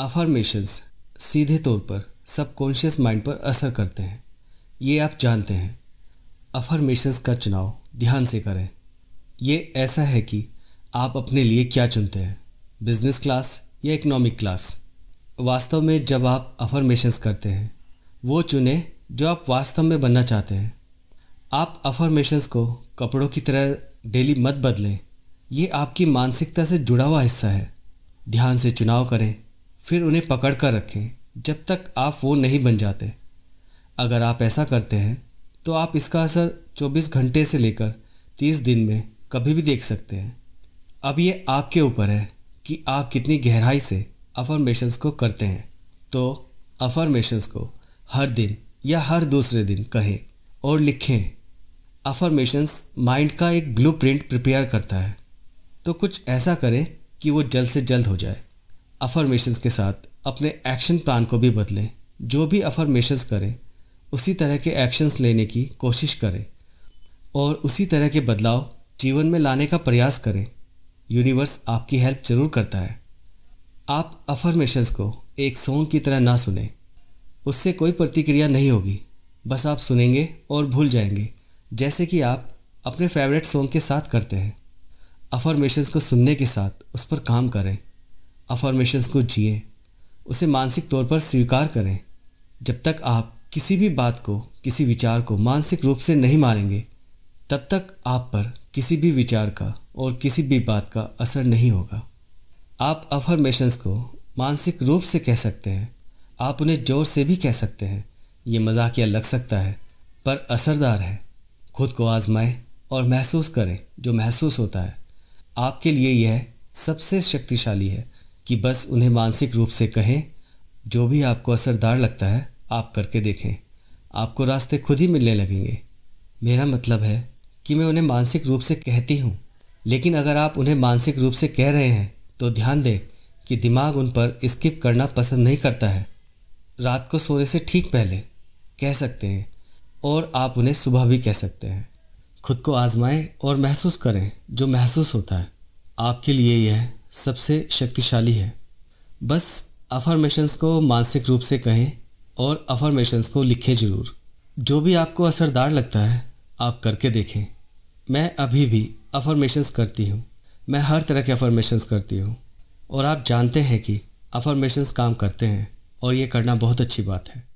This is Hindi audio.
अफर्मेशंस सीधे तौर पर सबकॉन्शियस माइंड पर असर करते हैं ये आप जानते हैं अफर्मेशंस का चुनाव ध्यान से करें ये ऐसा है कि आप अपने लिए क्या चुनते हैं बिजनेस क्लास या इकोनॉमिक क्लास वास्तव में जब आप अफर्मेशंस करते हैं वो चुने जो आप वास्तव में बनना चाहते हैं आप अफर्मेशंस को कपड़ों की तरह डेली मत बदलें ये आपकी मानसिकता से जुड़ा हुआ हिस्सा है ध्यान से चुनाव करें फिर उन्हें पकड़ कर रखें जब तक आप वो नहीं बन जाते अगर आप ऐसा करते हैं तो आप इसका असर 24 घंटे से लेकर 30 दिन में कभी भी देख सकते हैं अब ये आपके ऊपर है कि आप कितनी गहराई से अफर्मेशंस को करते हैं तो अफर्मेशंस को हर दिन या हर दूसरे दिन कहें और लिखें अफर्मेशंस माइंड का एक ब्लू प्रिंट प्रिपेयर करता है तो कुछ ऐसा करें कि वो जल्द से जल्द हो जाए अफर्मेशंस के साथ अपने एक्शन प्लान को भी बदलें जो भी अफर्मेशंस करें उसी तरह के एक्शंस लेने की कोशिश करें और उसी तरह के बदलाव जीवन में लाने का प्रयास करें यूनिवर्स आपकी हेल्प जरूर करता है आप अफर्मेशंस को एक सॉन्ग की तरह ना सुने उससे कोई प्रतिक्रिया नहीं होगी बस आप सुनेंगे और भूल जाएंगे जैसे कि आप अपने फेवरेट सॉन्ग के साथ करते हैं अफर्मेशंस को सुनने के साथ उस पर काम करें अफॉर्मेशंस को जिए उसे मानसिक तौर पर स्वीकार करें जब तक आप किसी भी बात को किसी विचार को मानसिक रूप से नहीं मानेंगे तब तक आप पर किसी भी विचार का और किसी भी बात का असर नहीं होगा आप अफर्मेशंस को मानसिक रूप से कह सकते हैं आप उन्हें जोर से भी कह सकते हैं ये मजाकिया लग सकता है पर असरदार है खुद को आजमाएं और महसूस करें जो महसूस होता है आपके लिए यह सबसे शक्तिशाली है कि बस उन्हें मानसिक रूप से कहें जो भी आपको असरदार लगता है आप करके देखें आपको रास्ते खुद ही मिलने लगेंगे मेरा मतलब है कि मैं उन्हें मानसिक रूप से कहती हूँ लेकिन अगर आप उन्हें मानसिक रूप से कह रहे हैं तो ध्यान दें कि दिमाग उन पर स्किप करना पसंद नहीं करता है रात को सोने से ठीक पहले कह सकते हैं और आप उन्हें सुबह भी कह सकते हैं खुद को आजमाएं और महसूस करें जो महसूस होता है आपके लिए यह सबसे शक्तिशाली है बस अफर्मेशंस को मानसिक रूप से कहें और अफर्मेशंस को लिखें जरूर जो भी आपको असरदार लगता है आप करके देखें मैं अभी भी अफर्मेशंस करती हूँ मैं हर तरह के अफर्मेशंस करती हूँ और आप जानते हैं कि अफर्मेशंस काम करते हैं और ये करना बहुत अच्छी बात है